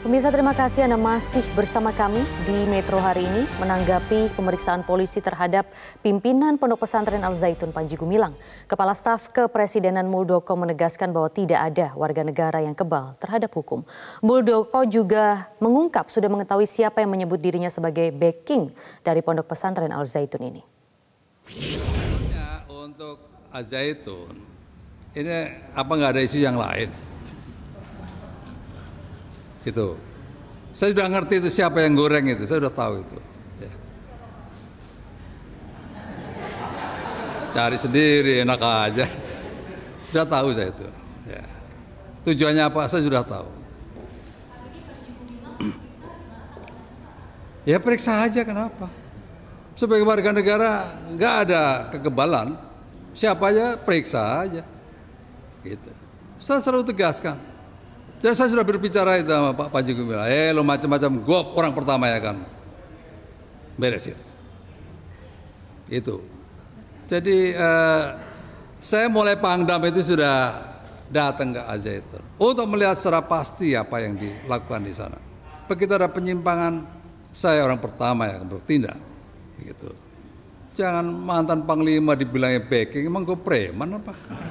Pemirsa terima kasih Anda masih bersama kami di Metro hari ini menanggapi pemeriksaan polisi terhadap pimpinan Pondok Pesantren Al Zaitun Panji Gumilang. Kepala Staf Kepresidenan Muldoko menegaskan bahwa tidak ada warga negara yang kebal terhadap hukum. Muldoko juga mengungkap sudah mengetahui siapa yang menyebut dirinya sebagai backing dari Pondok Pesantren Al Zaitun ini. Untuk Al Zaitun, ini apa nggak ada isu yang lain? Gitu. Saya sudah ngerti itu siapa yang goreng itu, saya sudah tahu itu. Ya. Cari sendiri enak aja. Sudah tahu saya itu. Ya. Tujuannya apa saya sudah tahu. Ya periksa aja kenapa. Sebagai warga negara nggak ada kekebalan. Siapa aja periksa aja. Gitu. Saya selalu tegaskan dan saya sudah berbicara itu sama Pak Panji Gumilang, eh lo macam-macam, gue orang pertama ya kan. Beresin. Itu. Jadi eh, saya mulai pangdam itu sudah datang ke Azaitun untuk melihat secara pasti apa yang dilakukan di sana. Begitu ada penyimpangan, saya orang pertama yang bertindak. Gitu. Jangan mantan panglima dibilangnya backing, emang gue preman apa?